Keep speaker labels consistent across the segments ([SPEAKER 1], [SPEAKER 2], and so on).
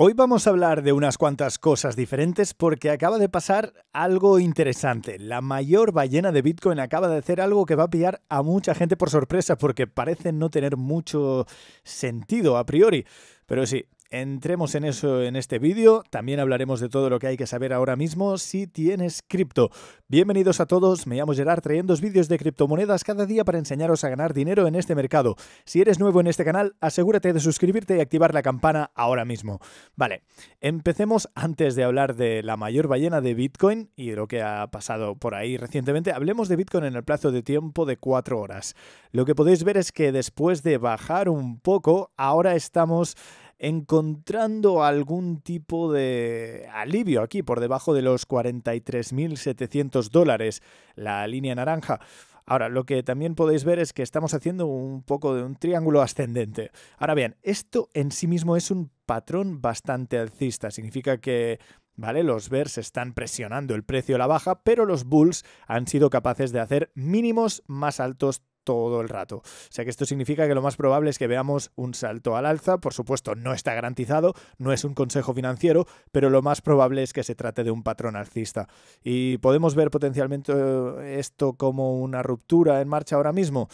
[SPEAKER 1] Hoy vamos a hablar de unas cuantas cosas diferentes porque acaba de pasar algo interesante. La mayor ballena de Bitcoin acaba de hacer algo que va a pillar a mucha gente por sorpresa porque parece no tener mucho sentido a priori. Pero sí, Entremos en eso en este vídeo, también hablaremos de todo lo que hay que saber ahora mismo si tienes cripto. Bienvenidos a todos, me llamo Gerard trayendo vídeos de criptomonedas cada día para enseñaros a ganar dinero en este mercado. Si eres nuevo en este canal, asegúrate de suscribirte y activar la campana ahora mismo. Vale, empecemos antes de hablar de la mayor ballena de Bitcoin y de lo que ha pasado por ahí recientemente, hablemos de Bitcoin en el plazo de tiempo de 4 horas. Lo que podéis ver es que después de bajar un poco, ahora estamos encontrando algún tipo de alivio aquí por debajo de los 43.700 dólares, la línea naranja. Ahora, lo que también podéis ver es que estamos haciendo un poco de un triángulo ascendente. Ahora bien, esto en sí mismo es un patrón bastante alcista. Significa que ¿vale? Los Bears están presionando el precio a la baja, pero los Bulls han sido capaces de hacer mínimos más altos todo el rato. O sea que esto significa que lo más probable es que veamos un salto al alza, por supuesto no está garantizado, no es un consejo financiero, pero lo más probable es que se trate de un patrón alcista. ¿Y podemos ver potencialmente eh, esto como una ruptura en marcha ahora mismo?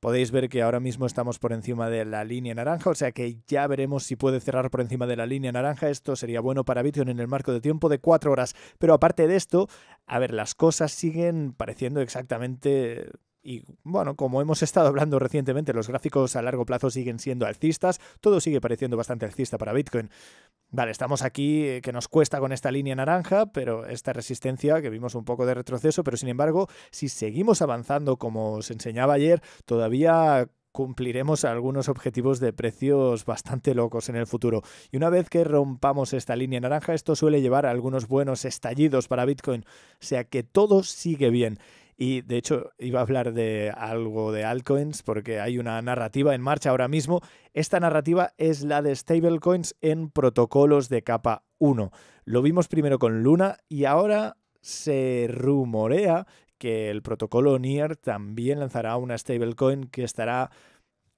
[SPEAKER 1] Podéis ver que ahora mismo estamos por encima de la línea naranja, o sea que ya veremos si puede cerrar por encima de la línea naranja. Esto sería bueno para Bitcoin en el marco de tiempo de cuatro horas. Pero aparte de esto, a ver, las cosas siguen pareciendo exactamente y bueno, como hemos estado hablando recientemente, los gráficos a largo plazo siguen siendo alcistas, todo sigue pareciendo bastante alcista para Bitcoin. Vale, estamos aquí eh, que nos cuesta con esta línea naranja, pero esta resistencia que vimos un poco de retroceso, pero sin embargo, si seguimos avanzando como os enseñaba ayer, todavía cumpliremos algunos objetivos de precios bastante locos en el futuro. Y una vez que rompamos esta línea naranja, esto suele llevar a algunos buenos estallidos para Bitcoin, o sea que todo sigue bien. Y de hecho, iba a hablar de algo de altcoins porque hay una narrativa en marcha ahora mismo. Esta narrativa es la de stablecoins en protocolos de capa 1. Lo vimos primero con Luna y ahora se rumorea que el protocolo Nier también lanzará una stablecoin que estará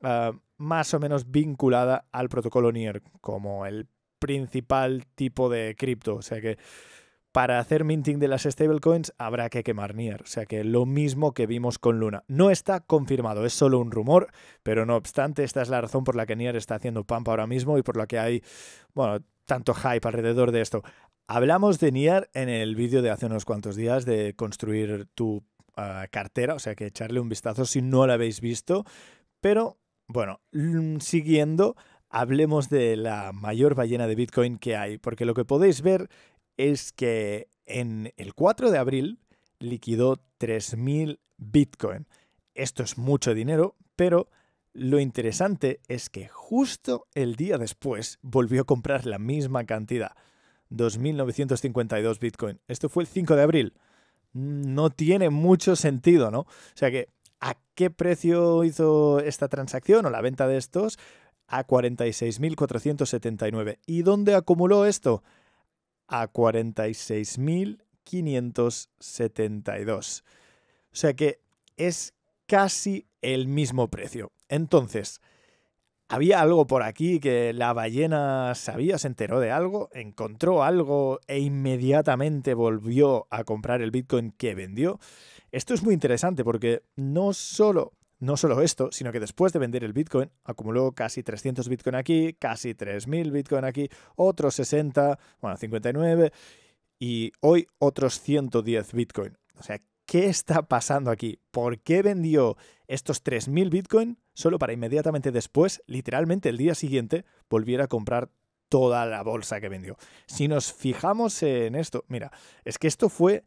[SPEAKER 1] ah, más o menos vinculada al protocolo Nier como el principal tipo de cripto. O sea que para hacer minting de las stablecoins habrá que quemar Nier. O sea que lo mismo que vimos con Luna. No está confirmado, es solo un rumor, pero no obstante, esta es la razón por la que Nier está haciendo pampa ahora mismo y por la que hay, bueno, tanto hype alrededor de esto. Hablamos de Nier en el vídeo de hace unos cuantos días de construir tu ah, cartera, o sea que echarle un vistazo si no la habéis visto. Pero bueno, mm, siguiendo, hablemos de la mayor ballena de Bitcoin que hay, porque lo que podéis ver es que en el 4 de abril liquidó 3.000 Bitcoin. Esto es mucho dinero, pero lo interesante es que justo el día después volvió a comprar la misma cantidad, 2.952 Bitcoin. Esto fue el 5 de abril. No tiene mucho sentido, ¿no? O sea que, ¿a qué precio hizo esta transacción o la venta de estos? A 46.479. ¿Y dónde acumuló esto? a 46.572. O sea que es casi el mismo precio. Entonces, había algo por aquí que la ballena sabía, se enteró de algo, encontró algo e inmediatamente volvió a comprar el Bitcoin que vendió. Esto es muy interesante porque no solo no solo esto, sino que después de vender el Bitcoin, acumuló casi 300 Bitcoin aquí, casi 3.000 Bitcoin aquí, otros 60, bueno, 59, y hoy otros 110 Bitcoin. O sea, ¿qué está pasando aquí? ¿Por qué vendió estos 3.000 Bitcoin solo para inmediatamente después, literalmente el día siguiente, volviera a comprar toda la bolsa que vendió? Si nos fijamos en esto, mira, es que esto fue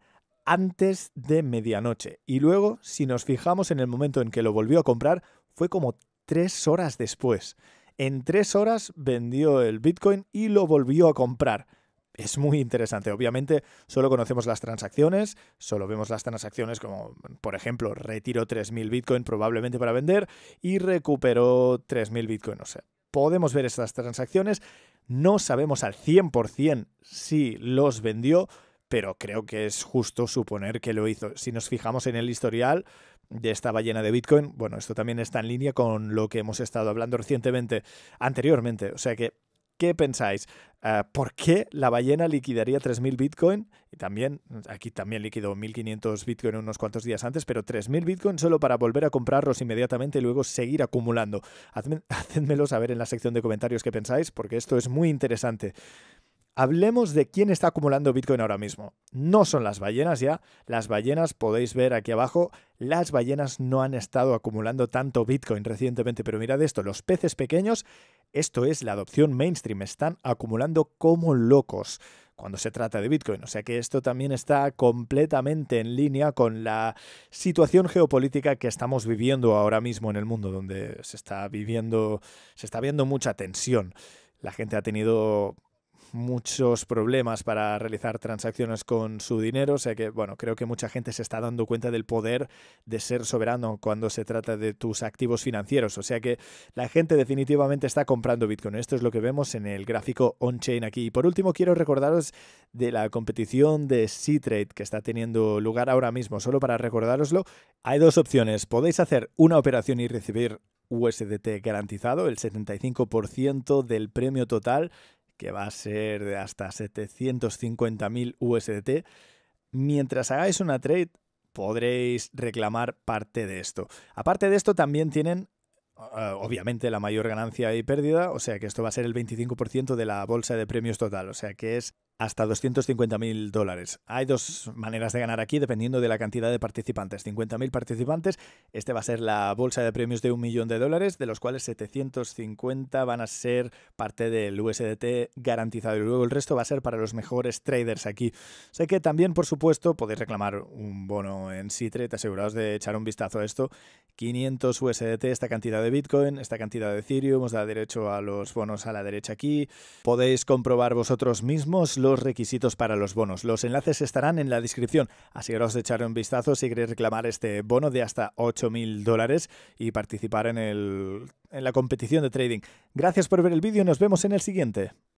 [SPEAKER 1] antes de medianoche. Y luego, si nos fijamos en el momento en que lo volvió a comprar, fue como tres horas después. En tres horas vendió el Bitcoin y lo volvió a comprar es muy interesante. Obviamente, solo conocemos las transacciones, solo vemos las transacciones como, por ejemplo, retiro 3.000 Bitcoin probablemente para vender y recuperó 3.000 Bitcoin. O sea, podemos ver esas transacciones, no sabemos al 100% si los vendió, pero creo que es justo suponer que lo hizo. Si nos fijamos en el historial de esta ballena de Bitcoin, bueno, esto también está en línea con lo que hemos estado hablando recientemente, anteriormente. O sea que, ¿qué pensáis? Eh, ¿Por qué la ballena liquidaría 3.000 Bitcoin? Y también, aquí también liquidó 1.500 Bitcoin unos cuantos días antes, pero 3.000 Bitcoin solo para volver a comprarlos inmediatamente y luego seguir acumulando. Hacedmelo saber en la sección de comentarios qué pensáis, porque esto es muy interesante. Hablemos de quién está acumulando Bitcoin ahora mismo. No son las ballenas ya. Las ballenas, podéis ver aquí abajo, las ballenas no han estado acumulando tanto Bitcoin recientemente, pero mirad esto, los peces pequeños, esto es la adopción mainstream, están acumulando como locos cuando se trata de Bitcoin. O sea que esto también está completamente en línea con la situación geopolítica que estamos viviendo ahora mismo en el mundo, donde se está viviendo, se está viendo mucha tensión. La gente ha tenido muchos problemas para realizar transacciones con su dinero, o sea que bueno, creo que mucha gente se está dando cuenta del poder de ser soberano cuando se trata de tus activos financieros, o sea que la gente definitivamente está comprando Bitcoin. Esto es lo que vemos en el gráfico on-chain aquí. Y por último quiero recordaros de la competición de C-Trade que está teniendo lugar ahora mismo, solo para recordároslo, hay dos opciones, podéis hacer una operación y recibir USDT garantizado, el 75% del premio total que va a ser de hasta 750.000 USDT. Mientras hagáis una trade, podréis reclamar parte de esto. Aparte de esto, también tienen eh, obviamente la mayor ganancia y pérdida, o sea que esto va a ser el 25% de la bolsa de premios total, o sea que es hasta 250.000 dólares. Hay dos maneras de ganar aquí dependiendo de la cantidad de participantes. 50.000 participantes, este va a ser la bolsa de premios de un millón de dólares, de los cuales 750 van a ser parte del USDT garantizado y luego el resto va a ser para los mejores traders aquí. Sé que también, por supuesto, podéis reclamar un bono en Citre te aseguraos de echar un vistazo a esto. 500 USDT, esta cantidad de Bitcoin, esta cantidad de Ethereum, os da derecho a los bonos a la derecha aquí. Podéis comprobar vosotros mismos requisitos para los bonos. Los enlaces estarán en la descripción, Así que os echaré un vistazo si queréis reclamar este bono de hasta 8.000 dólares y participar en, el, en la competición de trading. Gracias por ver el vídeo y nos vemos en el siguiente.